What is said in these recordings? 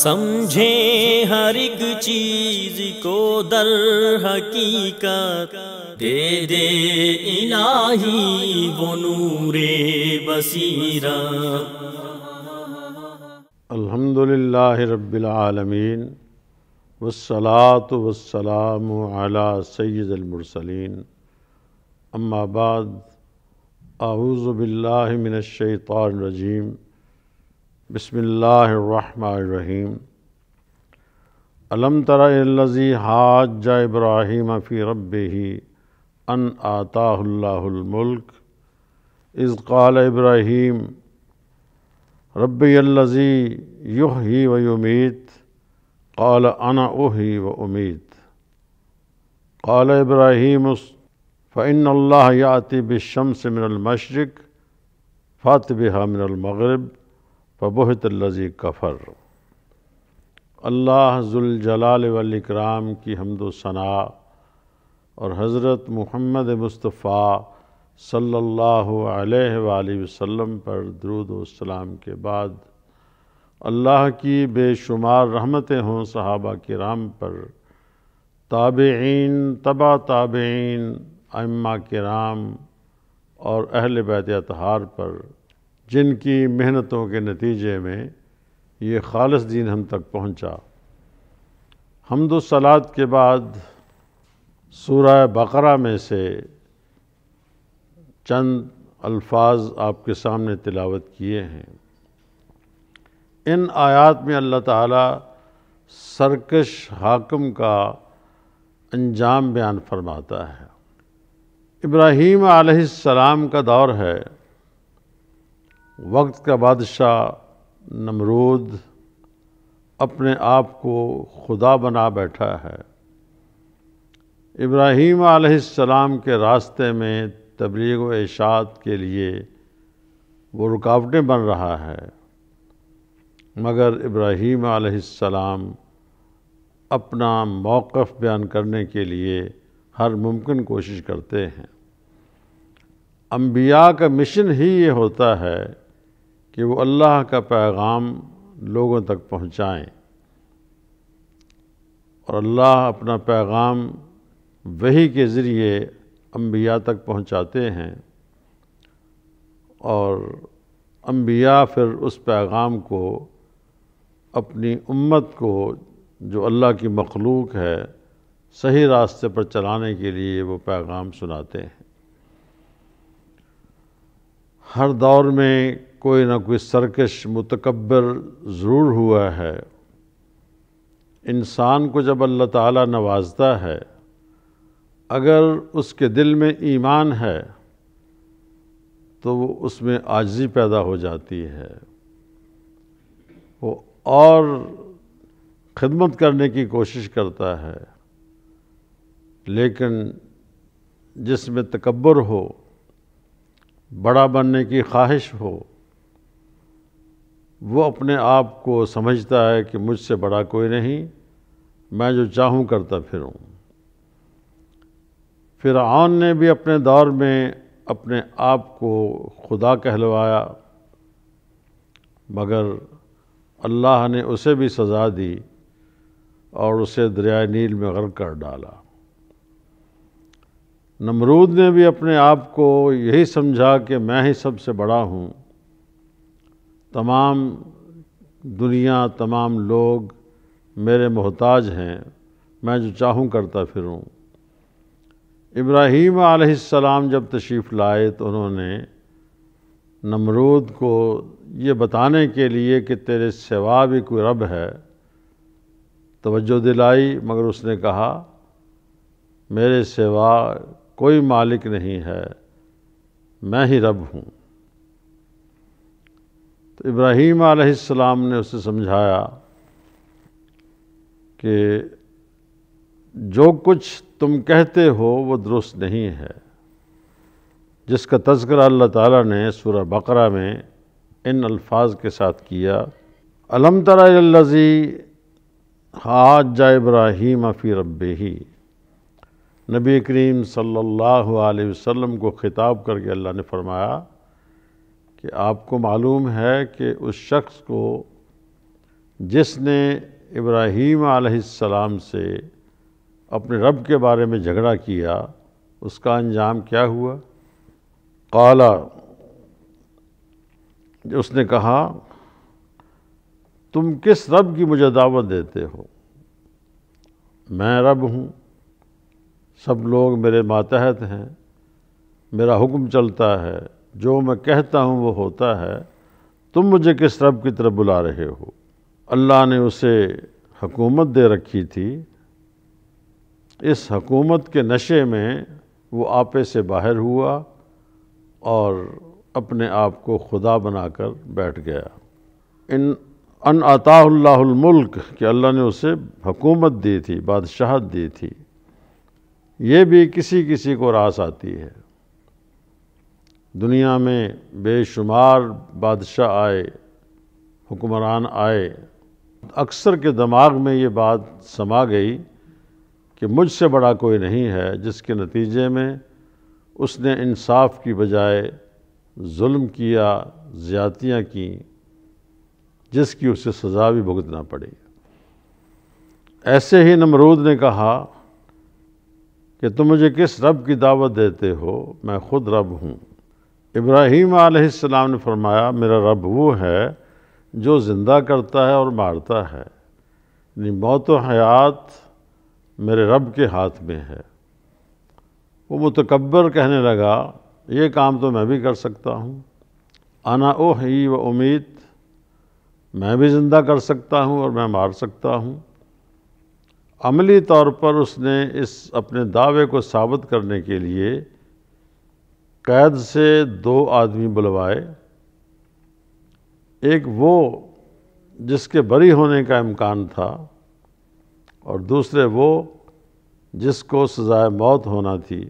समझे हर एक चीज को दर हकीकत दे दे इलाही वो नूरे बसीरा अल्हम्दुलिल्लाह रब्बिल आलमीन वसलात वसलाम अला सैदुलमरसलिन अम्माबाद आऊज़बिल्लिमिनशैतरजीम بسم الله الرحمن الرحيم ألم ترى الذي حاج إبراهيم في ربه ان آتاه الله الملك اذ قال إبراهيم ربي الذي يحيي ويميت قال انا أحيي وأميت قال إبراهيم فإن الله يأتي بالشمس من المشرق فات بها من المغرب फ़बोहत लजी कफ़र अल्लाह जलाल वलिक्राम की हमदोसना और हज़रत मुहम्मद मुस्तफ़ा सल्लल्लाहु अलैहि वसल्लम पर दरूद के बाद अल्लाह की बेशुमार रहमतें हों सहाबा राम पर ताबेन तबा ताबेन अम्मा राम और अहल बैत अतहार पर जिनकी मेहनतों के नतीजे में ये खालस दीन हम तक पहुँचा हमदो सलाद के बाद सूरह बकरा में से चंद अल्फाज आपके सामने तिलावत किए हैं इन आयात में अल्लाह ताला सरकश हाकम का अंजाम बयान फरमाता है इब्राहीम आसमाम का दौर है वक्त का बादशाह नमरूद अपने आप को खुदा बना बैठा है इब्राहीम आसमाम के रास्ते में तबलीग व के लिए वो रुकावटें बन रहा है मगर इब्राहीम आसमाम अपना मौक़ बयान करने के लिए हर मुमकिन कोशिश करते हैं अम्बिया का मिशन ही ये होता है कि वो अल्लाह का पैगाम लोगों तक पहुँचाएँ और अल्लाह अपना पैगाम वही के ज़रिए अम्बिया तक पहुँचाते हैं और अम्बिया फिर उस पैगाम को अपनी उम्मत को जो अल्लाह की मखलूक है सही रास्ते पर चलाने के लिए वो पैगाम सुनाते हैं हर दौर में कोई ना कोई सरकश मुतकबर ज़रूर हुआ है इंसान को जब अल्लाह ताला नवाजता है अगर उसके दिल में ईमान है तो वो उसमें आजी पैदा हो जाती है वो और खिदमत करने की कोशिश करता है लेकिन जिसमें तकबर हो बड़ा बनने की ख्वाहिश हो वो अपने आप को समझता है कि मुझसे बड़ा कोई नहीं मैं जो चाहूँ करता फिरूँ आन ने भी अपने दौर में अपने आप को खुदा कहलवाया मगर अल्लाह ने उसे भी सज़ा दी और उसे दरिया नील में गर्क कर डाला नमरूद ने भी अपने आप को यही समझा कि मैं ही सबसे बड़ा हूँ तमाम दुनिया तमाम लोग मेरे मोहताज हैं मैं जो चाहूँ करता फिरूँ इब्राहीम आसमाम जब तशरीफ़ लाए तो उन्होंने नमरूद को ये बताने के लिए कि तेरे सिवा भी कोई रब है तवज्जो दिलाई मगर उसने कहा मेरे सिवा कोई मालिक नहीं है मैं ही रब हूँ तो इब्राहीम आसमाम ने उसे समझाया कि जो कुछ तुम कहते हो वो दुरुस्त नहीं है जिसका तस्करा अल्लाह ताला ने सूर बकरा में इन अल्फाज के साथ किया अलम तलाजी हाज जा इब्राहीम अफी रब ही नबी करीम सल्लल्लाहु अलैहि वसल्लम को ख़िताब करके अल्लाह ने फरमाया कि आपको मालूम है कि उस शख्स को जिसने इब्राहीम आसमाम से अपने रब के बारे में झगड़ा किया उसका अंजाम क्या हुआ काला उसने कहा तुम किस रब की मुझे दावत देते हो मैं रब हूँ सब लोग मेरे मातहत हैं मेरा हुक्म चलता है जो मैं कहता हूँ वो होता है तुम मुझे किस रब की तरफ बुला रहे हो अल्लाह ने उसे हकूमत दे रखी थी इस हकूमत के नशे में वो आपे से बाहर हुआ और अपने आप को खुदा बनाकर बैठ गया इन अन अताल्लाक कि अल्लाह ने उसे हकूमत दी थी बादशाहत दी थी ये भी किसी किसी को रास आती है दुनिया में बेशुमार बादशाह आए हुक्मरान आए अक्सर के दिमाग में ये बात समा गई कि मुझसे बड़ा कोई नहीं है जिसके नतीजे में उसने इंसाफ की बजाय जुल्म किया ज़्यादतियाँ की जिसकी उसे सज़ा भी भुगतना पड़ी ऐसे ही नमरूद ने कहा कि तुम मुझे किस रब की दावत देते हो मैं खुद रब हूँ इब्राहीम आसमाम ने फरमाया मेरा रब वो है जो ज़िंदा करता है और मारता है यानी मौत व हयात मेरे रब के हाथ में है वो मुतकबर कहने लगा ये काम तो मैं भी कर सकता हूँ आना ओ ही व उम्मीद मैं भी ज़िंदा कर सकता हूँ और मैं मार सकता हूँ अमली तौर पर उसने इस अपने दावे को साबित करने के लिए कैद से दो आदमी बुलवाए एक वो जिसके बरी होने का इम्कान था और दूसरे वो जिसको सज़ाए मौत होना थी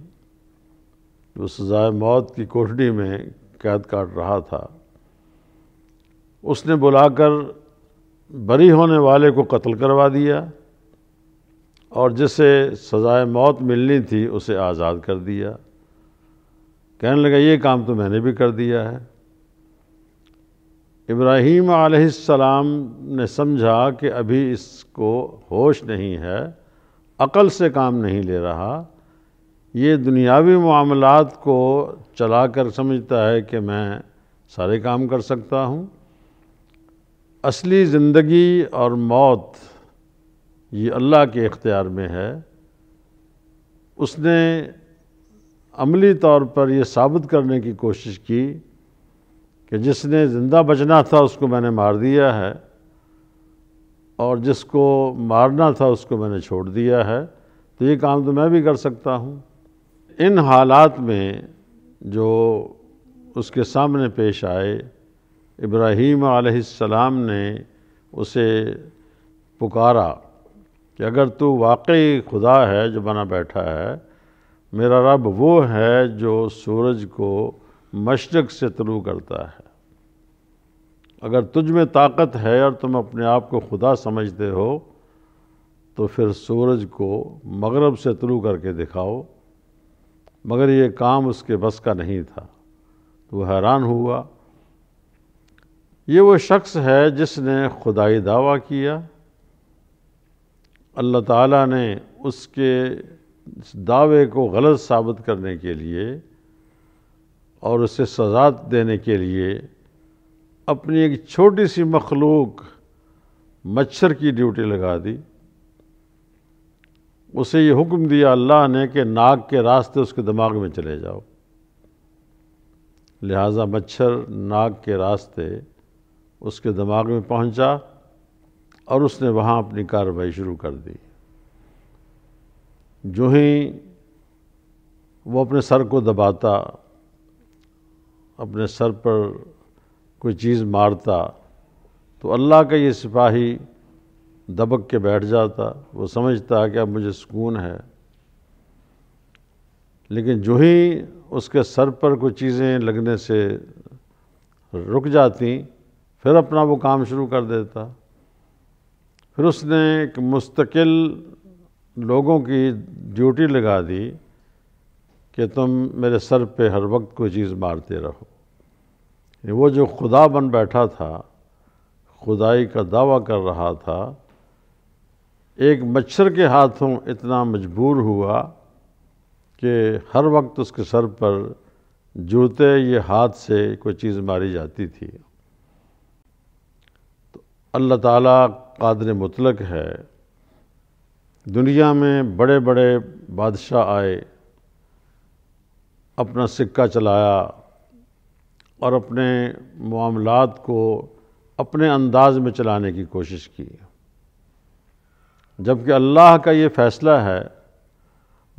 जो सज़ाए मौत की कोठड़ी में कैद काट रहा था उसने बुलाकर बरी होने वाले को कत्ल करवा दिया और जिसे सज़ाए मौत मिलनी थी उसे आज़ाद कर दिया कहने लगा ये काम तो मैंने भी कर दिया है इब्राहीम आसमाम ने समझा कि अभी इसको होश नहीं है अकल से काम नहीं ले रहा ये दुनियावी मामलात को चला कर समझता है कि मैं सारे काम कर सकता हूँ असली ज़िंदगी और मौत ये अल्लाह के इख्तियार में है उसने अमली तौर पर यह साबित करने की कोशिश की कि जिसने ज़िंदा बचना था उसको मैंने मार दिया है और जिसको मारना था उसको मैंने छोड़ दिया है तो ये काम तो मैं भी कर सकता हूँ इन हालात में जो उसके सामने पेश आए इब्राहीम आसमाम ने उसे पुकारा कि अगर तू वाकई खुदा है जो बना बैठा है मेरा रब वो है जो सूरज को मशरक से तलू करता है अगर तुझ में ताकत है और तुम अपने आप को खुदा समझते हो तो फिर सूरज को मगरब से तलू करके दिखाओ मगर ये काम उसके बस का नहीं था तो वह हैरान हुआ ये वो शख्स है जिसने खुदाई दावा किया अल्लाह ताला ने उसके इस दावे को गलत साबित करने के लिए और उसे सजा देने के लिए अपनी एक छोटी सी मखलूक मच्छर की ड्यूटी लगा दी उसे ये हुक्म दिया अल्लाह ने कि नाक के रास्ते उसके दिमाग में चले जाओ लिहाजा मच्छर नाक के रास्ते उसके दिमाग में पहुंचा और उसने वहाँ अपनी कार्रवाई शुरू कर दी जो ही वो अपने सर को दबाता अपने सर पर कोई चीज़ मारता तो अल्लाह का ये सिपाही दबक के बैठ जाता वो समझता कि अब मुझे सुकून है लेकिन जो ही उसके सर पर कोई चीज़ें लगने से रुक जाती फिर अपना वो काम शुरू कर देता फिर उसने एक मुस्तकिल लोगों की ड्यूटी लगा दी कि तुम मेरे सर पे हर वक्त कोई चीज़ मारते रहो वो जो खुदा बन बैठा था खुदाई का दावा कर रहा था एक मच्छर के हाथों इतना मजबूर हुआ कि हर वक्त उसके सर पर जूते ये हाथ से कोई चीज़ मारी जाती थी तो अल्लाह ताला कादर मुतलक है दुनिया में बड़े बड़े बादशाह आए अपना सिक्का चलाया और अपने मामलात को अपने अंदाज में चलाने की कोशिश की जबकि अल्लाह का ये फ़ैसला है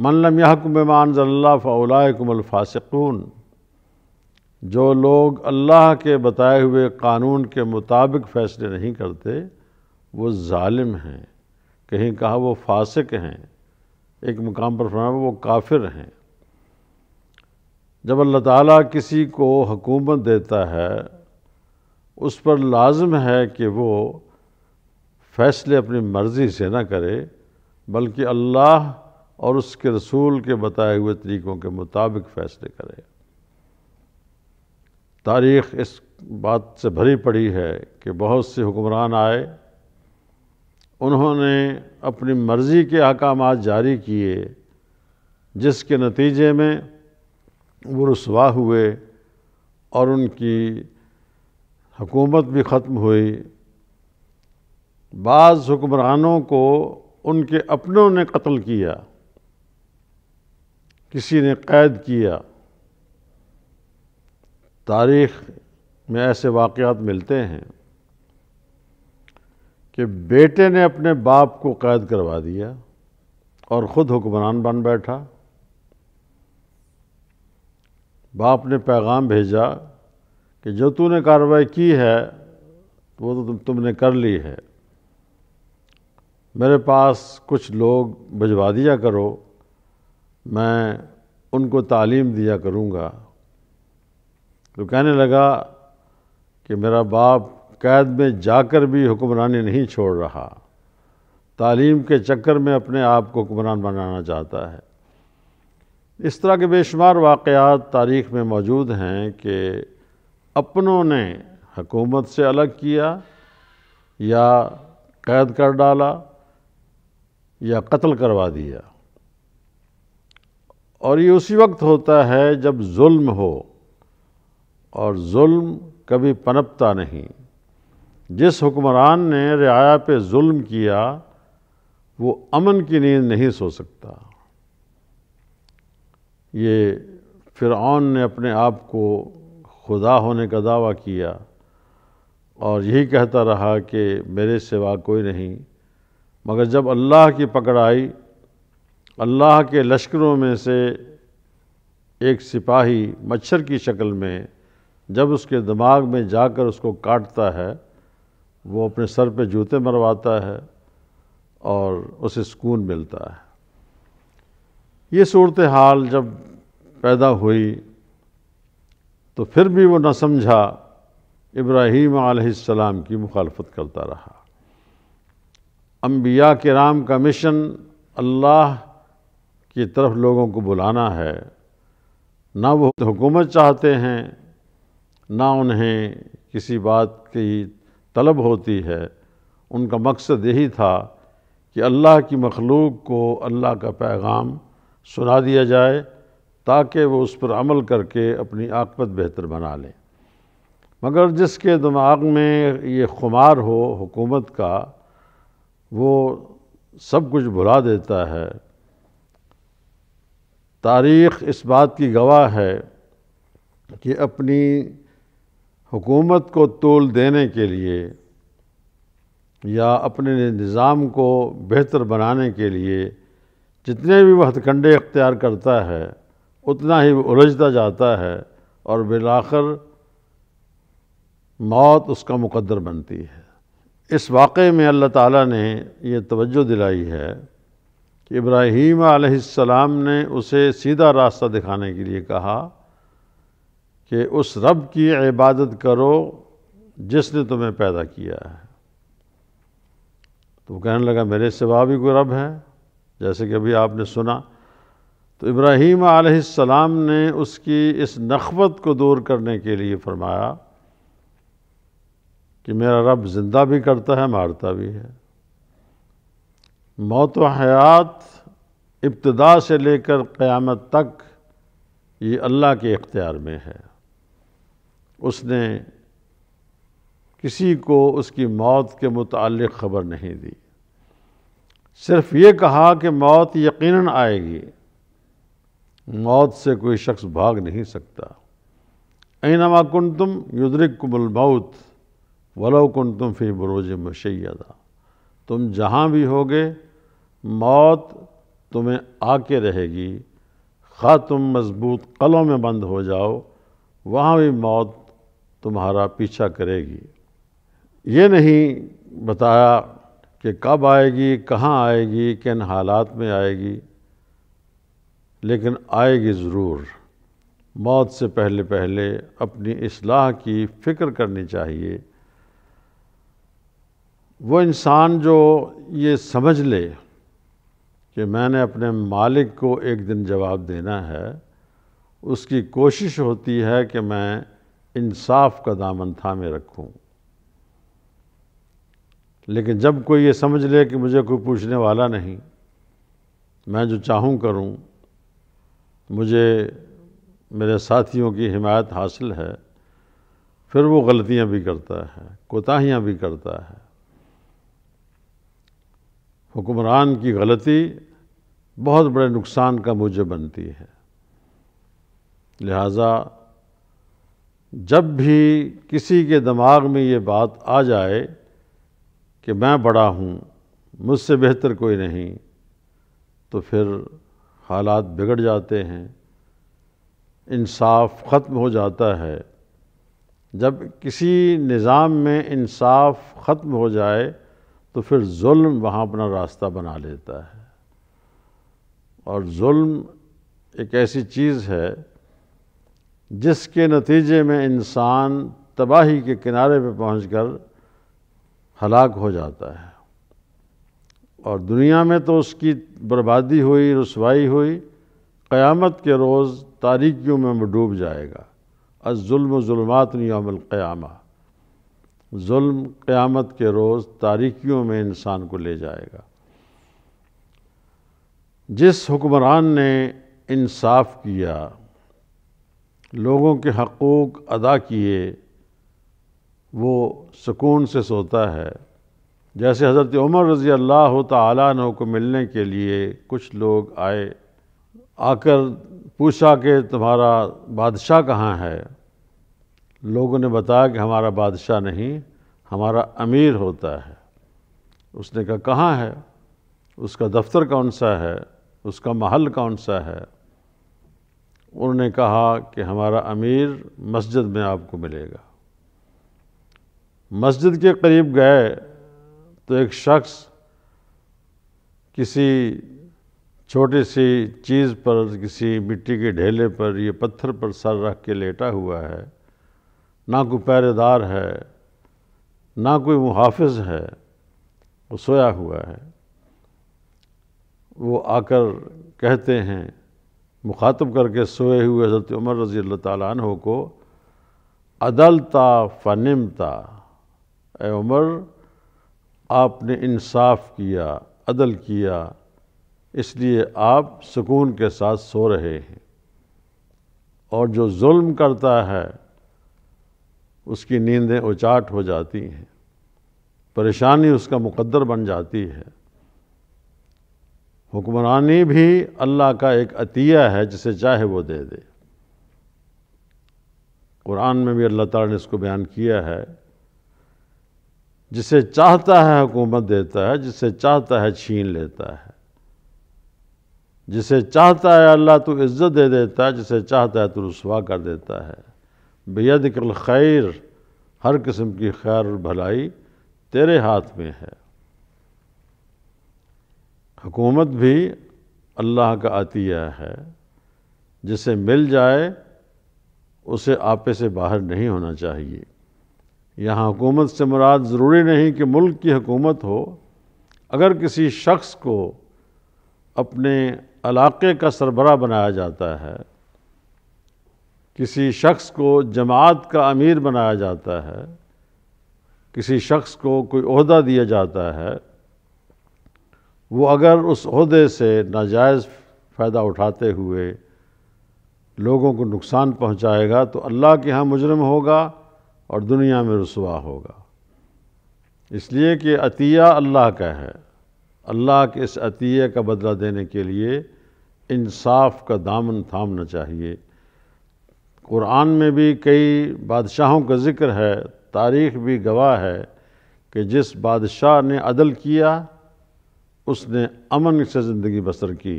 मन लम यहकुम फ़ासिकून जो लोग अल्लाह के बताए हुए कानून के मुताबिक फ़ैसले नहीं करते वो ालिम हैं कहीं कहा वो फासिक हैं एक मुकाम पर फरमाया वो काफिर हैं जब अल्लाह ताला किसी को हुकूमत देता है उस पर लाजम है कि वो फैसले अपनी मर्ज़ी से ना करे बल्कि अल्लाह और उसके रसूल के बताए हुए तरीक़ों के मुताबिक फ़ैसले करे तारीख़ इस बात से भरी पड़ी है कि बहुत से हुक्मरान आए उन्होंने अपनी मर्ज़ी के अहकाम जारी किए जिसके नतीजे में वो रसवा हुए और उनकी हुकूमत भी ख़त्म हुई बाज़ हुक्मरानों को उनके अपनों ने कत्ल किया किसी ने कैद किया तारीख़ में ऐसे वाक़ात मिलते हैं कि बेटे ने अपने बाप को कैद करवा दिया और ख़ुद हुक्मरान बन बैठा बाप ने पैगाम भेजा कि जो तूने कार्रवाई की है वो तो तुम तुमने कर ली है मेरे पास कुछ लोग भिजवा दिया करो मैं उनको तालीम दिया करूँगा तो कहने लगा कि मेरा बाप कैद में जाकर भी हुक्मरानी नहीं छोड़ रहा तालीम के चक्कर में अपने आप को हुक्मरान बनाना चाहता है इस तरह के बेशुमार वाक़ात तारीख़ में मौजूद हैं कि अपनों ने हकूमत से अलग किया या कैद कर डाला या कत्ल करवा दिया और ये उसी वक्त होता है जब जुल्म हो और जुल्म कभी पनपता नहीं जिस हुक्मरान ने रियाया पे जुल्म किया वो अमन की नींद नहीं सो सकता ये फ़िरौन ने अपने आप को खुदा होने का दावा किया और यही कहता रहा कि मेरे सिवा कोई नहीं मगर जब अल्लाह की पकड़ आई अल्लाह के लश्करों में से एक सिपाही मच्छर की शक्ल में जब उसके दिमाग में जाकर उसको काटता है वो अपने सर पे जूते मरवाता है और उसे सुकून मिलता है ये सूरत हाल जब पैदा हुई तो फिर भी वो न समझा इब्राहीम आसमाम की मुखालफत करता रहा अम्बिया के राम का मिशन अल्लाह की तरफ लोगों को बुलाना है ना वो हुकूमत चाहते हैं ना उन्हें किसी बात की तलब होती है उनका मकसद यही था कि अल्लाह की मखलूक को अल्लाह का पैगाम सुना दिया जाए ताकि वो उस पर अमल करके अपनी आकबत बेहतर बना लें मगर जिसके दिमाग में ये खुमार हो हुकूमत का वो सब कुछ भुला देता है तारीख़ इस बात की गवाह है कि अपनी हुकूमत को तोल देने के लिए या अपने निज़ाम को बेहतर बनाने के लिए जितने भी वह हथकंडे अख्तियार करता है उतना ही उलझता जाता है और बिलाखर मौत उसका मुकद्दर बनती है इस वाक़े में अल्लाह ताला ने यह तवज्जो दिलाई है कि इब्राहीम आसमाम ने उसे सीधा रास्ता दिखाने के लिए कहा कि उस रब की इबादत करो जिसने तुम्हें पैदा किया है तो कहने लगा मेरे सिवा भी कोई रब है जैसे कि अभी आपने सुना तो इब्राहीम आसमाम ने उसकी इस नखवत को दूर करने के लिए फरमाया कि मेरा रब ज़िंदा भी करता है मारता भी है मौत व हयात इब्तदा से लेकर क़यामत तक ये अल्लाह के इख्तियार में है उसने किसी को उसकी मौत के मुतल ख़बर नहीं दी सिर्फ ये कहा कि मौत यकीनन आएगी मौत से कोई शख्स भाग नहीं सकता नमा कुन तुम युद्रिक कुमलमौत वलो कुन तुम फिर बरोज मशैदा तुम जहाँ भी होगे मौत तुम्हें आके रहेगी खा तुम मज़बूत कलों में बंद हो जाओ वहाँ भी मौत तुम्हारा पीछा करेगी ये नहीं बताया कि कब आएगी कहाँ आएगी किन हालात में आएगी लेकिन आएगी ज़रूर मौत से पहले पहले अपनी असलाह की फ़िक्र करनी चाहिए वो इंसान जो ये समझ ले कि मैंने अपने मालिक को एक दिन जवाब देना है उसकी कोशिश होती है कि मैं इंसाफ का दामन थामे रखूं लेकिन जब कोई ये समझ ले कि मुझे कोई पूछने वाला नहीं मैं जो चाहूँ करूँ मुझे मेरे साथियों की हिमायत हासिल है फिर वो गलतियाँ भी करता है कोताहियाँ भी करता है हुक्मरान की गलती बहुत बड़े नुकसान का मुझे बनती है लिहाजा जब भी किसी के दिमाग में ये बात आ जाए कि मैं बड़ा हूँ मुझसे बेहतर कोई नहीं तो फिर हालात बिगड़ जाते हैं इंसाफ ख़त्म हो जाता है जब किसी निज़ाम में इंसाफ ख़त्म हो जाए तो फिर जुल्म वहाँ अपना रास्ता बना लेता है और जुल्म एक ऐसी चीज़ है जिसके नतीजे में इंसान तबाही के किनारे पर पहुँच कर हलाक हो जाता है और दुनिया में तो उसकी बर्बादी हुई रसवाई हुई क़यामत के रोज़ तारीकियों में वो डूब जाएगा अजुल्म ज़ुलमात नियामल क़यामा जुल्म क़यामत के रोज़ तारीकियों में इंसान को ले जाएगा जिस हुक्मरान ने इंसाफ किया लोगों के हकूक़ अदा किए वो सुकून से सोता है जैसे हज़रत उमर रज़ी अल्लाह तु को मिलने के लिए कुछ लोग आए आकर पूछा कि तुम्हारा बादशाह कहाँ है लोगों ने बताया कि हमारा बादशाह नहीं हमारा अमीर होता है उसने कहा कहाँ है उसका दफ्तर कौन सा है उसका महल कौन सा है उन्होंने कहा कि हमारा अमीर मस्जिद में आपको मिलेगा मस्जिद के करीब गए तो एक शख्स किसी छोटी सी चीज़ पर किसी मिट्टी के ढेले पर ये पत्थर पर सर रख के लेटा हुआ है ना कोई पहरेदार है ना कोई मुहाफ़ है वो सोया हुआ है वो आकर कहते हैं मुखातब करके सोए हुए हज़रत उमर रज़ी अल्लाह तु को अदलता फ़नमता ए उमर आपने इंसाफ किया अदल किया इसलिए आप सुकून के साथ सो रहे हैं और जो जुल्म करता है उसकी नींदें उचाट हो जाती हैं परेशानी उसका मुकद्दर बन जाती है हुक्मरानी भी अल्लाह का एक अतिया है जिसे चाहे वो दे दे कुरान में भी अल्लाह ताला ने इसको बयान किया है जिसे चाहता है हुकूमत देता है जिसे चाहता है छीन लेता है जिसे चाहता है अल्लाह तो इज़्ज़त दे देता है जिसे चाहता है तो रसवा कर देता है बेयद खैर हर किस्म की खैर भलाई तेरे हाथ में है हुकूमत भी अल्लाह का अतिया है जिसे मिल जाए उसे आपे से बाहर नहीं होना चाहिए यहाँ हुकूमत से मुराद ज़रूरी नहीं कि मुल्क की हुकूमत हो अगर किसी शख्स को अपने इलाके का सरबरा बनाया जाता है किसी शख्स को जमात का अमीर बनाया जाता है किसी शख्स को कोई अहदा दिया जाता है वो अगर उस उसदे से नाजायज़ फ़ायदा उठाते हुए लोगों को नुकसान पहुंचाएगा तो अल्लाह के यहाँ मुजरम होगा और दुनिया में रसुआ होगा इसलिए कि अतिया अल्लाह का है अल्लाह के इस अतिया का बदला देने के लिए इंसाफ का दामन थामना चाहिए कुरान में भी कई बादशाहों का जिक्र है तारीख भी गवाह है कि जिस बादशाह ने अदल किया उसने अमन से ज़िंदगी बसर की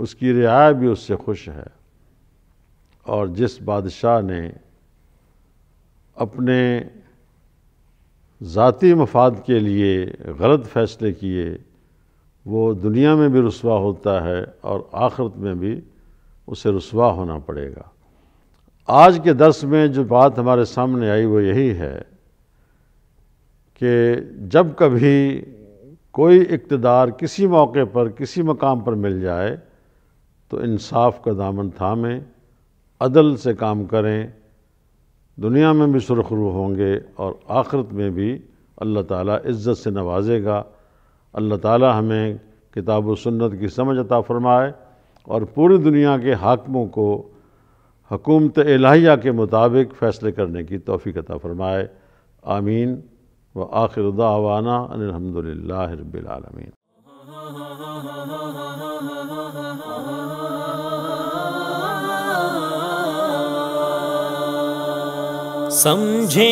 उसकी रिहाय भी उससे खुश है और जिस बादशाह ने अपने ज़ाती मफाद के लिए गलत फ़ैसले किए वो दुनिया में भी रसवा होता है और आखिरत में भी उसे रसवा होना पड़ेगा आज के दर्स में जो बात हमारे सामने आई वो यही है कि जब कभी कोई इकतदार किसी मौके पर किसी मकाम पर मिल जाए तो इंसाफ का दामन थामें अदल से काम करें दुनिया में भी सुरखरू होंगे और आखिरत में भी अल्लाह ताला इज़्ज़त से नवाजेगा अल्लाह ताला हमें किताब सुन्नत की समझ अता फ़रमाए और पूरी दुनिया के हाकमों को हकूमत इलाहिया के मुताबिक फ़ैसले करने की तोफ़ी अता फ़रमाए आमीन व आखिर दावाना अनिलहमदिल्ला रबालमीन समझे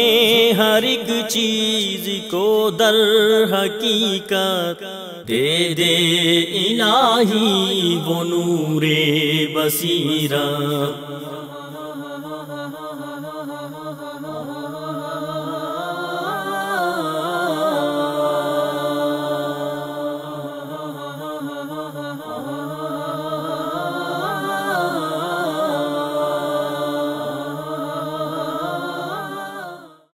हर एक चीज को दर हकीकत दे दे इनाही वो नूरे बसीरा